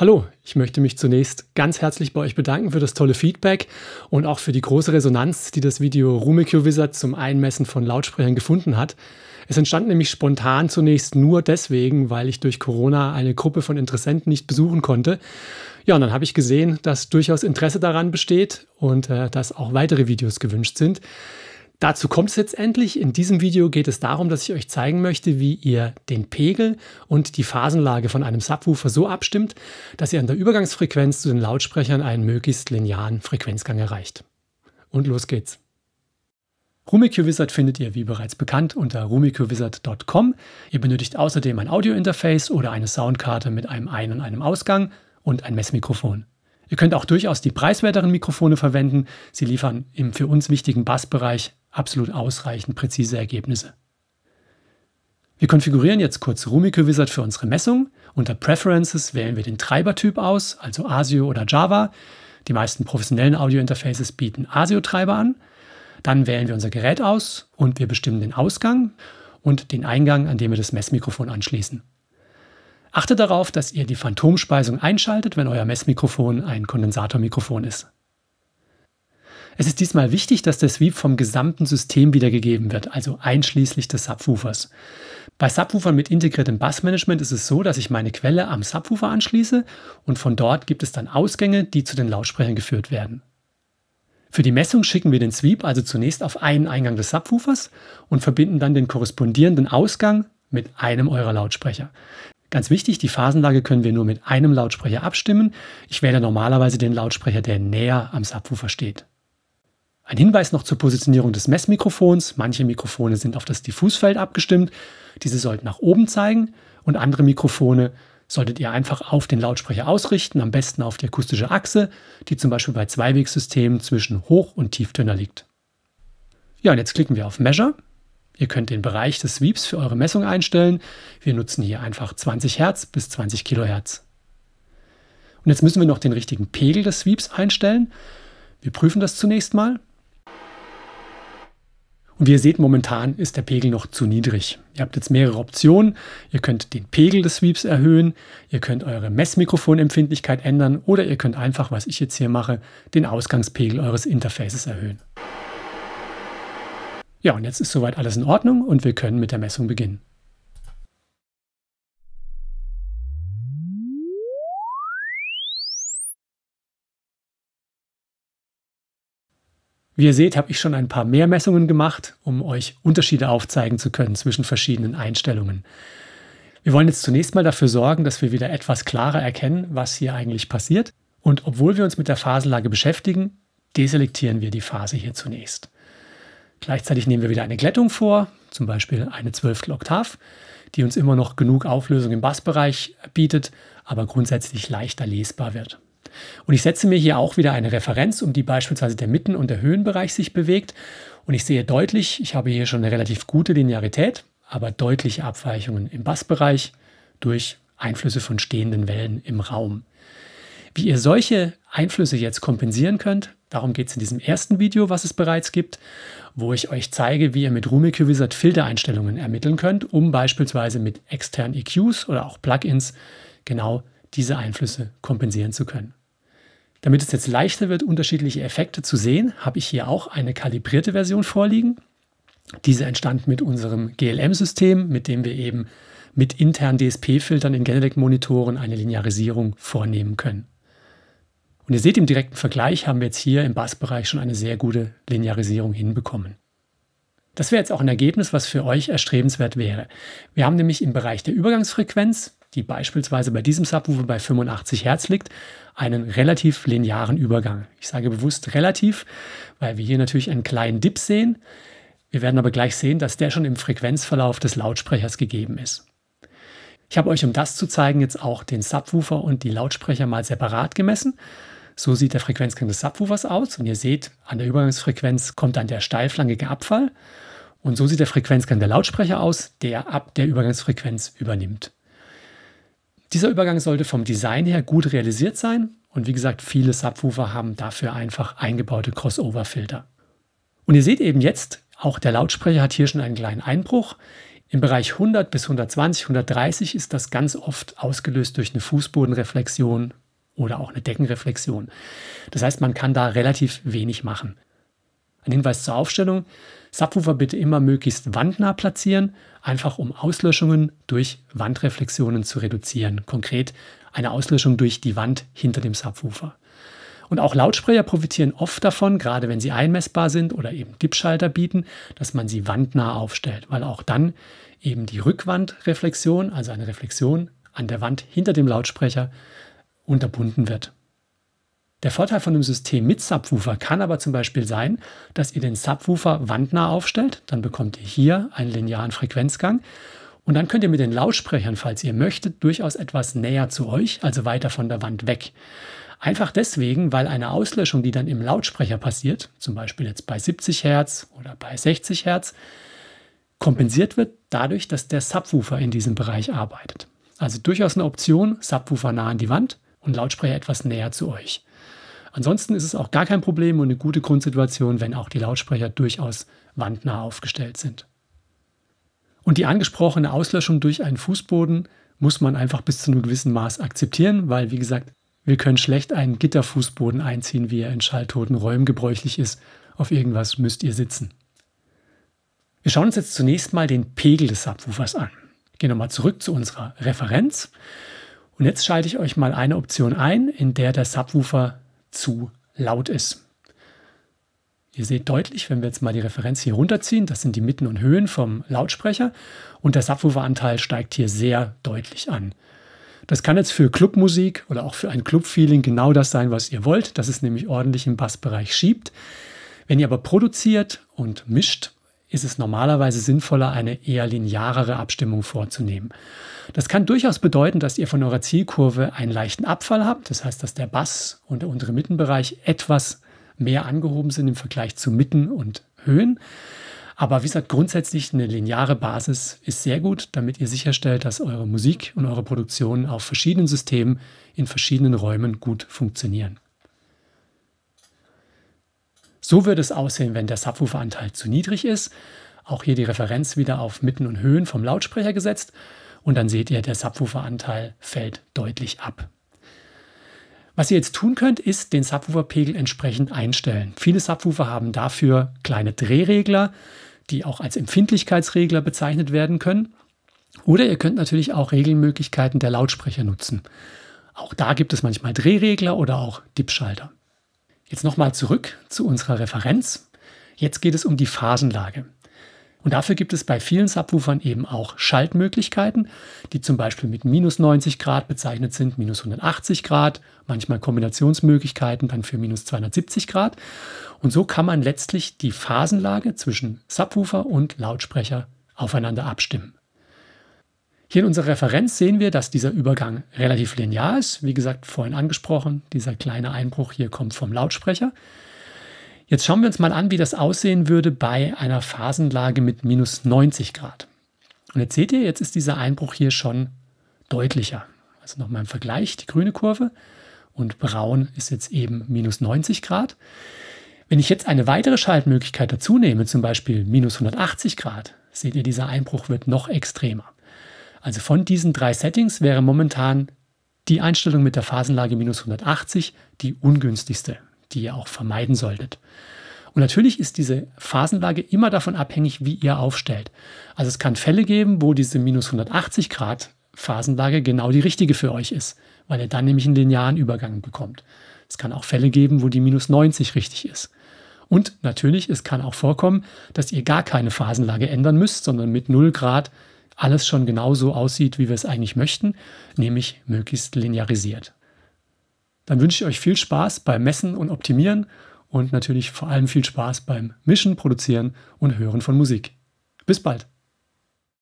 Hallo, ich möchte mich zunächst ganz herzlich bei euch bedanken für das tolle Feedback und auch für die große Resonanz, die das Video Rumikyo Wizard zum Einmessen von Lautsprechern gefunden hat. Es entstand nämlich spontan zunächst nur deswegen, weil ich durch Corona eine Gruppe von Interessenten nicht besuchen konnte. Ja, und dann habe ich gesehen, dass durchaus Interesse daran besteht und äh, dass auch weitere Videos gewünscht sind. Dazu kommt es jetzt endlich. In diesem Video geht es darum, dass ich euch zeigen möchte, wie ihr den Pegel und die Phasenlage von einem Subwoofer so abstimmt, dass ihr an der Übergangsfrequenz zu den Lautsprechern einen möglichst linearen Frequenzgang erreicht. Und los geht's. Rumikyo Wizard findet ihr wie bereits bekannt unter rumikyowizard.com. Ihr benötigt außerdem ein Audiointerface oder eine Soundkarte mit einem Ein- und einem Ausgang und ein Messmikrofon. Ihr könnt auch durchaus die preiswerteren Mikrofone verwenden. Sie liefern im für uns wichtigen Bassbereich absolut ausreichend präzise Ergebnisse. Wir konfigurieren jetzt kurz Rumiko Wizard für unsere Messung. Unter Preferences wählen wir den Treibertyp aus, also ASIO oder Java. Die meisten professionellen Audio-Interfaces bieten ASIO-Treiber an. Dann wählen wir unser Gerät aus und wir bestimmen den Ausgang und den Eingang, an dem wir das Messmikrofon anschließen. Achtet darauf, dass ihr die Phantomspeisung einschaltet, wenn euer Messmikrofon ein Kondensatormikrofon ist. Es ist diesmal wichtig, dass der Sweep vom gesamten System wiedergegeben wird, also einschließlich des Subwoofers. Bei Subwoofern mit integriertem Bassmanagement ist es so, dass ich meine Quelle am Subwoofer anschließe und von dort gibt es dann Ausgänge, die zu den Lautsprechern geführt werden. Für die Messung schicken wir den Sweep also zunächst auf einen Eingang des Subwoofers und verbinden dann den korrespondierenden Ausgang mit einem eurer Lautsprecher. Ganz wichtig, die Phasenlage können wir nur mit einem Lautsprecher abstimmen. Ich wähle normalerweise den Lautsprecher, der näher am Subwoofer steht. Ein Hinweis noch zur Positionierung des Messmikrofons. Manche Mikrofone sind auf das Diffusfeld abgestimmt. Diese sollten nach oben zeigen und andere Mikrofone solltet ihr einfach auf den Lautsprecher ausrichten, am besten auf die akustische Achse, die zum Beispiel bei Zweiwegsystemen zwischen Hoch- und Tieftöner liegt. Ja, und jetzt klicken wir auf Measure. Ihr könnt den Bereich des Sweeps für eure Messung einstellen. Wir nutzen hier einfach 20 Hertz bis 20 Kilohertz. Und jetzt müssen wir noch den richtigen Pegel des Sweeps einstellen. Wir prüfen das zunächst mal. Und wie ihr seht, momentan ist der Pegel noch zu niedrig. Ihr habt jetzt mehrere Optionen. Ihr könnt den Pegel des Sweeps erhöhen, ihr könnt eure Messmikrofonempfindlichkeit ändern oder ihr könnt einfach, was ich jetzt hier mache, den Ausgangspegel eures Interfaces erhöhen. Ja, und jetzt ist soweit alles in Ordnung und wir können mit der Messung beginnen. Wie ihr seht, habe ich schon ein paar mehr Messungen gemacht, um euch Unterschiede aufzeigen zu können zwischen verschiedenen Einstellungen. Wir wollen jetzt zunächst mal dafür sorgen, dass wir wieder etwas klarer erkennen, was hier eigentlich passiert. Und obwohl wir uns mit der Phasenlage beschäftigen, deselektieren wir die Phase hier zunächst. Gleichzeitig nehmen wir wieder eine Glättung vor, zum Beispiel eine Zwölftel Oktav, die uns immer noch genug Auflösung im Bassbereich bietet, aber grundsätzlich leichter lesbar wird. Und ich setze mir hier auch wieder eine Referenz, um die beispielsweise der Mitten- und der Höhenbereich sich bewegt. Und ich sehe deutlich, ich habe hier schon eine relativ gute Linearität, aber deutliche Abweichungen im Bassbereich durch Einflüsse von stehenden Wellen im Raum. Wie ihr solche Einflüsse jetzt kompensieren könnt, darum geht es in diesem ersten Video, was es bereits gibt, wo ich euch zeige, wie ihr mit Rumico Wizard Filtereinstellungen ermitteln könnt, um beispielsweise mit externen EQs oder auch Plugins genau diese Einflüsse kompensieren zu können. Damit es jetzt leichter wird, unterschiedliche Effekte zu sehen, habe ich hier auch eine kalibrierte Version vorliegen. Diese entstand mit unserem GLM-System, mit dem wir eben mit internen DSP-Filtern in Genelec-Monitoren eine Linearisierung vornehmen können. Und ihr seht im direkten Vergleich haben wir jetzt hier im Bassbereich schon eine sehr gute Linearisierung hinbekommen. Das wäre jetzt auch ein Ergebnis, was für euch erstrebenswert wäre. Wir haben nämlich im Bereich der Übergangsfrequenz die beispielsweise bei diesem Subwoofer bei 85 Hertz liegt, einen relativ linearen Übergang. Ich sage bewusst relativ, weil wir hier natürlich einen kleinen Dip sehen. Wir werden aber gleich sehen, dass der schon im Frequenzverlauf des Lautsprechers gegeben ist. Ich habe euch, um das zu zeigen, jetzt auch den Subwoofer und die Lautsprecher mal separat gemessen. So sieht der Frequenzgang des Subwoofers aus und ihr seht, an der Übergangsfrequenz kommt dann der steilflangige Abfall und so sieht der Frequenzgang der Lautsprecher aus, der ab der Übergangsfrequenz übernimmt. Dieser Übergang sollte vom Design her gut realisiert sein und wie gesagt, viele Subwoofer haben dafür einfach eingebaute Crossover-Filter. Und ihr seht eben jetzt, auch der Lautsprecher hat hier schon einen kleinen Einbruch. Im Bereich 100 bis 120, 130 ist das ganz oft ausgelöst durch eine Fußbodenreflexion oder auch eine Deckenreflexion. Das heißt, man kann da relativ wenig machen. Ein Hinweis zur Aufstellung. Subwoofer bitte immer möglichst wandnah platzieren, einfach um Auslöschungen durch Wandreflexionen zu reduzieren. Konkret eine Auslöschung durch die Wand hinter dem Subwoofer. Und auch Lautsprecher profitieren oft davon, gerade wenn sie einmessbar sind oder eben Dipschalter bieten, dass man sie wandnah aufstellt, weil auch dann eben die Rückwandreflexion, also eine Reflexion an der Wand hinter dem Lautsprecher, unterbunden wird. Der Vorteil von einem System mit Subwoofer kann aber zum Beispiel sein, dass ihr den Subwoofer wandnah aufstellt, dann bekommt ihr hier einen linearen Frequenzgang und dann könnt ihr mit den Lautsprechern, falls ihr möchtet, durchaus etwas näher zu euch, also weiter von der Wand weg. Einfach deswegen, weil eine Auslöschung, die dann im Lautsprecher passiert, zum Beispiel jetzt bei 70 Hertz oder bei 60 Hertz, kompensiert wird dadurch, dass der Subwoofer in diesem Bereich arbeitet. Also durchaus eine Option, Subwoofer nah an die Wand und Lautsprecher etwas näher zu euch. Ansonsten ist es auch gar kein Problem und eine gute Grundsituation, wenn auch die Lautsprecher durchaus wandnah aufgestellt sind. Und die angesprochene Auslöschung durch einen Fußboden muss man einfach bis zu einem gewissen Maß akzeptieren, weil, wie gesagt, wir können schlecht einen Gitterfußboden einziehen, wie er in schalltoten Räumen gebräuchlich ist. Auf irgendwas müsst ihr sitzen. Wir schauen uns jetzt zunächst mal den Pegel des Subwoofers an. Gehen nochmal zurück zu unserer Referenz. Und jetzt schalte ich euch mal eine Option ein, in der der Subwoofer zu laut ist. Ihr seht deutlich, wenn wir jetzt mal die Referenz hier runterziehen, das sind die Mitten und Höhen vom Lautsprecher und der Subwoofer-Anteil steigt hier sehr deutlich an. Das kann jetzt für Clubmusik oder auch für ein Clubfeeling genau das sein, was ihr wollt, dass es nämlich ordentlich im Bassbereich schiebt. Wenn ihr aber produziert und mischt, ist es normalerweise sinnvoller, eine eher linearere Abstimmung vorzunehmen. Das kann durchaus bedeuten, dass ihr von eurer Zielkurve einen leichten Abfall habt, das heißt, dass der Bass und der untere Mittenbereich etwas mehr angehoben sind im Vergleich zu Mitten und Höhen. Aber wie gesagt, grundsätzlich eine lineare Basis ist sehr gut, damit ihr sicherstellt, dass eure Musik und eure Produktion auf verschiedenen Systemen in verschiedenen Räumen gut funktionieren. So würde es aussehen, wenn der Subwooferanteil zu niedrig ist. Auch hier die Referenz wieder auf Mitten und Höhen vom Lautsprecher gesetzt. Und dann seht ihr, der Subwooferanteil fällt deutlich ab. Was ihr jetzt tun könnt, ist den Subwooferpegel entsprechend einstellen. Viele Subwoofer haben dafür kleine Drehregler, die auch als Empfindlichkeitsregler bezeichnet werden können. Oder ihr könnt natürlich auch Regelmöglichkeiten der Lautsprecher nutzen. Auch da gibt es manchmal Drehregler oder auch Dipschalter. Jetzt nochmal zurück zu unserer Referenz. Jetzt geht es um die Phasenlage. Und dafür gibt es bei vielen Subwoofern eben auch Schaltmöglichkeiten, die zum Beispiel mit minus 90 Grad bezeichnet sind, minus 180 Grad, manchmal Kombinationsmöglichkeiten dann für minus 270 Grad. Und so kann man letztlich die Phasenlage zwischen Subwoofer und Lautsprecher aufeinander abstimmen. Hier in unserer Referenz sehen wir, dass dieser Übergang relativ linear ist. Wie gesagt, vorhin angesprochen, dieser kleine Einbruch hier kommt vom Lautsprecher. Jetzt schauen wir uns mal an, wie das aussehen würde bei einer Phasenlage mit minus 90 Grad. Und jetzt seht ihr, jetzt ist dieser Einbruch hier schon deutlicher. Also nochmal im Vergleich, die grüne Kurve und braun ist jetzt eben minus 90 Grad. Wenn ich jetzt eine weitere Schaltmöglichkeit dazu nehme, zum Beispiel minus 180 Grad, seht ihr, dieser Einbruch wird noch extremer. Also von diesen drei Settings wäre momentan die Einstellung mit der Phasenlage minus 180 die ungünstigste, die ihr auch vermeiden solltet. Und natürlich ist diese Phasenlage immer davon abhängig, wie ihr aufstellt. Also es kann Fälle geben, wo diese minus 180 Grad Phasenlage genau die richtige für euch ist, weil ihr dann nämlich einen linearen Übergang bekommt. Es kann auch Fälle geben, wo die minus 90 richtig ist. Und natürlich, es kann auch vorkommen, dass ihr gar keine Phasenlage ändern müsst, sondern mit 0 Grad alles schon genauso aussieht, wie wir es eigentlich möchten, nämlich möglichst linearisiert. Dann wünsche ich euch viel Spaß beim Messen und Optimieren und natürlich vor allem viel Spaß beim Mischen, Produzieren und Hören von Musik. Bis bald!